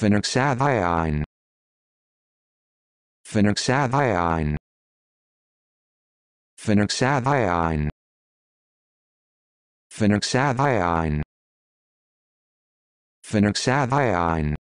Phenoxadione. Phenoxadione. Phenoxadione. Phenoxadione. Phenoxadione.